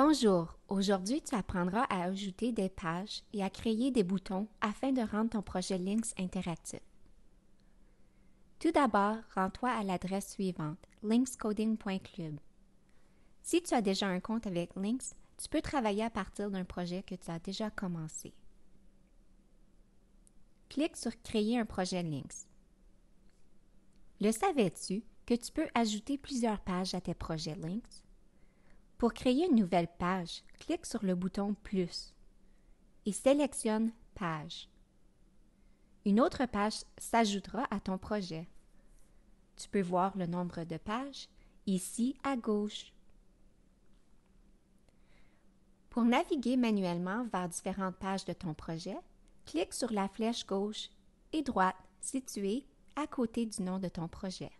Bonjour, aujourd'hui tu apprendras à ajouter des pages et à créer des boutons afin de rendre ton projet Links interactif. Tout d'abord, rends-toi à l'adresse suivante, linkscoding.club. Si tu as déjà un compte avec Links, tu peux travailler à partir d'un projet que tu as déjà commencé. Clique sur Créer un projet Links. Le savais-tu que tu peux ajouter plusieurs pages à tes projets Links? Pour créer une nouvelle page, clique sur le bouton Plus et sélectionne Page. Une autre page s'ajoutera à ton projet. Tu peux voir le nombre de pages ici à gauche. Pour naviguer manuellement vers différentes pages de ton projet, clique sur la flèche gauche et droite située à côté du nom de ton projet.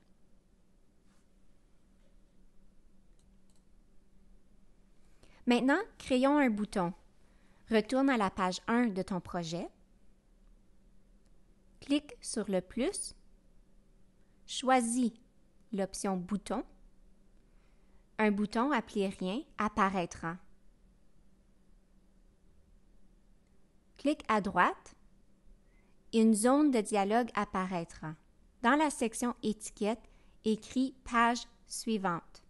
Maintenant, créons un bouton. Retourne à la page 1 de ton projet. Clique sur le plus. Choisis l'option Bouton. Un bouton appelé Rien apparaîtra. Clique à droite une zone de dialogue apparaîtra. Dans la section Étiquette, écris Page suivante.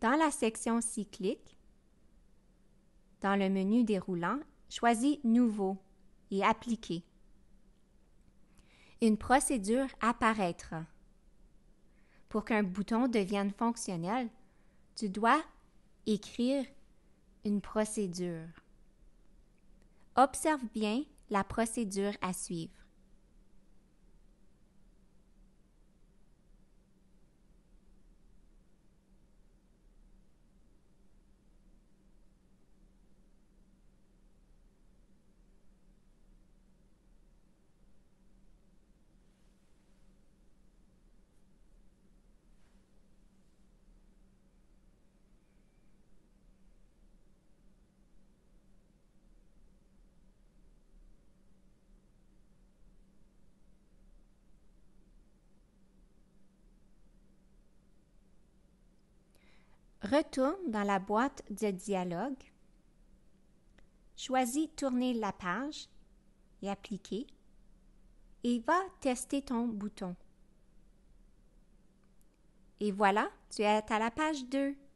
Dans la section cyclique, dans le menu déroulant, choisis Nouveau et Appliquer. Une procédure apparaîtra. Pour qu'un bouton devienne fonctionnel, tu dois écrire une procédure. Observe bien la procédure à suivre. Retourne dans la boîte de dialogue. Choisis Tourner la page et Appliquer. Et va tester ton bouton. Et voilà, tu es à la page 2.